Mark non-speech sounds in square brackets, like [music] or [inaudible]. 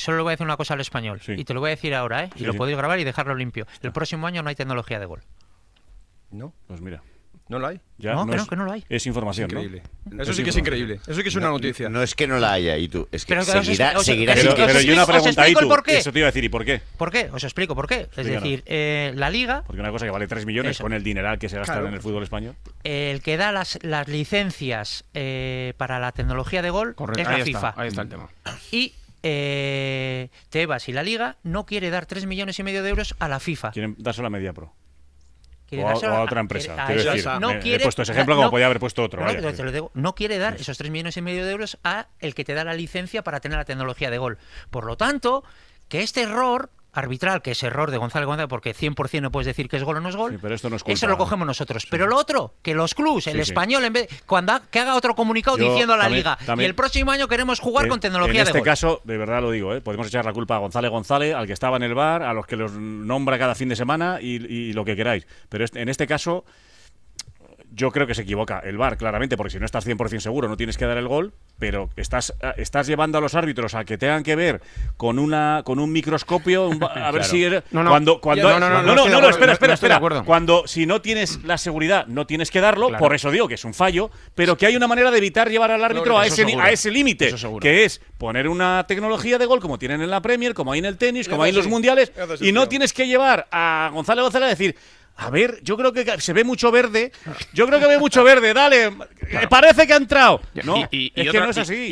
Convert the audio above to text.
solo le voy a decir una cosa al español, y te lo voy a decir ahora, ¿eh? y lo podéis grabar y dejarlo limpio. El ah. próximo año no hay tecnología de gol. No. Pues mira. ¿No la hay? no, no, que no, que lo hay. Es información, increíble. Eso sí que es increíble. Eso sí que es una noticia. No es que no la haya, y tú. Es que seguirá, seguirá, Pero, yo una pregunta, Por qué. Eso te iba a decir, ¿y por qué? ¿Por qué? Os explico por qué. Es decir, eh, la Liga. Porque una cosa que vale 3 millones con el dineral que se gasta en el fútbol español. El que da las, las licencias eh, para la tecnología de gol es la FIFA. ahí está el tema. Y eh, Tebas y la Liga no quiere dar 3 millones y medio de euros a la FIFA. Quieren darse la media pro. O a, otra empresa. he puesto ese ejemplo como podía haber puesto otro. No, quiere dar esos 3 millones y medio de euros a el que te da la licencia para tener la tecnología de gol. Por lo tanto, que este error arbitral, que es error de González González, porque 100% no puedes decir que es gol o no es gol. Eso lo ¿eh? cogemos nosotros. Pero lo otro, que los clubs, el español, en vez, cuando que haga otro comunicado diciendo a la liga, y el próximo año queremos jugar con tecnología de en este caso, de verdad lo digo, ¿eh? podemos echar la culpa a González González, al que estaba en el bar, a los que los nombra cada fin de semana y, y lo que queráis. Pero en este caso yo creo que se equivoca el VAR, claramente, porque si no estás 100% seguro no tienes que dar el gol, pero estás, eh, estás llevando a los árbitros a que tengan que ver con, una, con un microscopio, a ver [laughs] si... no, no. Cuando, cuando, no, no, no, no, no, no, no espera, espera, Cuando si no tienes la seguridad no tienes que darlo, por eso digo que es un fallo, pero que hay una manera de evitar llevar al árbitro a ese, a ese límite, que es poner una tecnología de gol como tienen en la Premier, como hay en el tenis, como hay en los mundiales, y no tienes que llevar a Gonzalo González a decir a ver, yo creo que se ve mucho verde. Yo creo que ve mucho verde. Dale, parece que ha entrado. No, y, es que no es así.